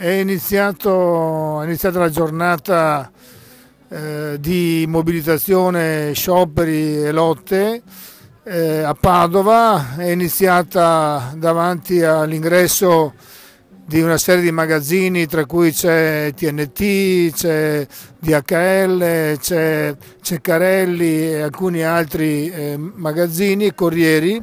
È, iniziato, è iniziata la giornata eh, di mobilitazione, scioperi e lotte eh, a Padova, è iniziata davanti all'ingresso di una serie di magazzini tra cui c'è TNT, c'è DHL, c'è Ceccarelli e alcuni altri eh, magazzini e corrieri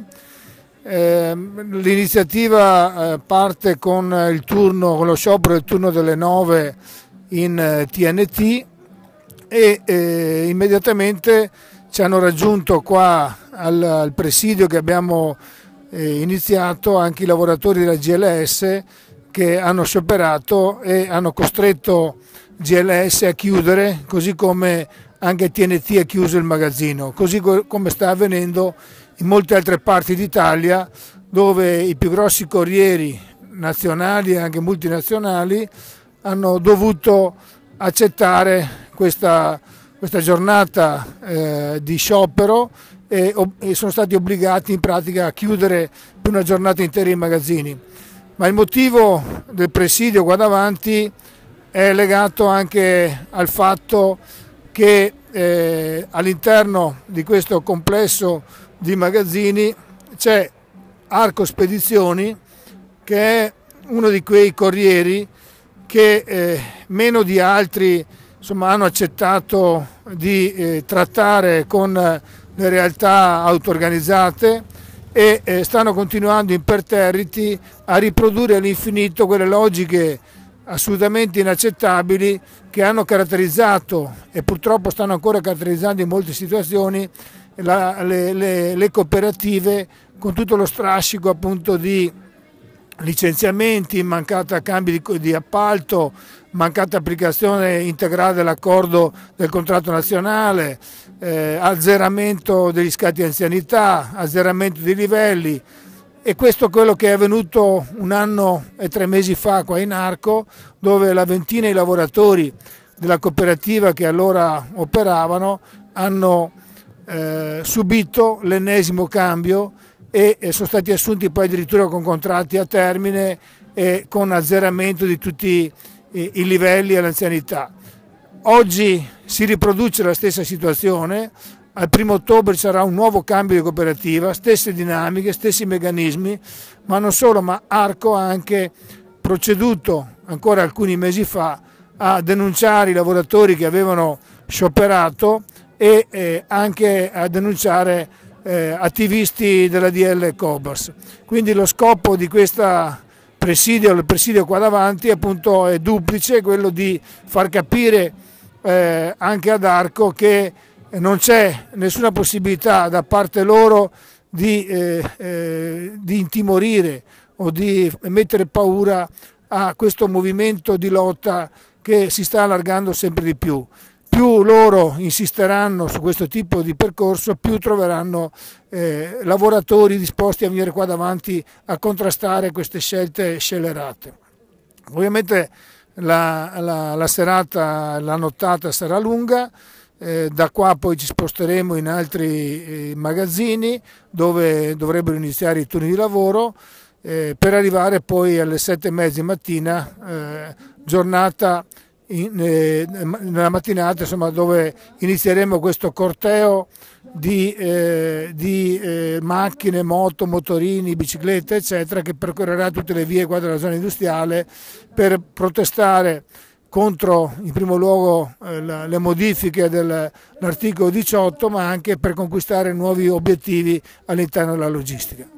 Ehm, l'iniziativa eh, parte con il turno, con lo sciopero del turno delle 9 in TNT eh, e eh, immediatamente ci hanno raggiunto qua al, al presidio che abbiamo eh, iniziato anche i lavoratori della GLS che hanno scioperato e hanno costretto GLS a chiudere così come anche TNT ha chiuso il magazzino, così come sta avvenendo in molte altre parti d'Italia dove i più grossi corrieri nazionali e anche multinazionali hanno dovuto accettare questa, questa giornata eh, di sciopero e, e, sono stati obbligati in pratica a chiudere per una giornata intera i magazzini. Ma il motivo del presidio qua davanti è legato anche al fatto che eh, all'interno di questo complesso di magazzini c'è Arco Spedizioni che è uno di quei corrieri che eh, meno di altri insomma, hanno accettato di eh, trattare con eh, le realtà auto-organizzate e eh, stanno continuando imperterriti a riprodurre all'infinito quelle logiche assolutamente inaccettabili che hanno caratterizzato e purtroppo stanno ancora caratterizzando in molte situazioni la, le, le, le cooperative con tutto lo strascico appunto di licenziamenti, mancata cambi di, di, appalto, mancata applicazione integrale dell'accordo del contratto nazionale, eh, azzeramento degli scatti di anzianità, azzeramento dei livelli e questo è quello che è avvenuto un anno e tre mesi fa qua in Arco dove la ventina di lavoratori della cooperativa che allora operavano hanno eh, subito l'ennesimo cambio e, e sono stati assunti poi addirittura con contratti a termine e con azzeramento di tutti i, i livelli all'anzianità. Oggi si riproduce la stessa situazione, al primo ottobre sarà un nuovo cambio di cooperativa, stesse dinamiche, stessi meccanismi, ma non solo, ma Arco ha anche proceduto ancora alcuni mesi fa a denunciare i lavoratori che avevano scioperato e eh, anche a denunciare eh, attivisti della DL Cobas. Quindi lo scopo di questo presidio, il presidio qua davanti appunto è duplice, quello di far capire eh, anche ad Arco che non c'è nessuna possibilità da parte loro di, eh, eh, di intimorire o di mettere paura a questo movimento di lotta che si sta allargando sempre di più più loro insisteranno su questo tipo di percorso, più troveranno eh, lavoratori disposti a venire qua davanti a contrastare queste scelte scellerate. Ovviamente la, la, la serata, la nottata sarà lunga, eh, da qua poi ci sposteremo in altri eh, magazzini dove dovrebbero iniziare i turni di lavoro eh, per arrivare poi alle sette e mezza di mattina, eh, giornata in, eh, nella mattinata insomma, dove inizieremo questo corteo di, eh, di eh, macchine, moto, motorini, biciclette eccetera che percorrerà tutte le vie qua della zona industriale per protestare contro in primo luogo eh, la, le modifiche dell'articolo 18 ma anche per conquistare nuovi obiettivi all'interno della logistica.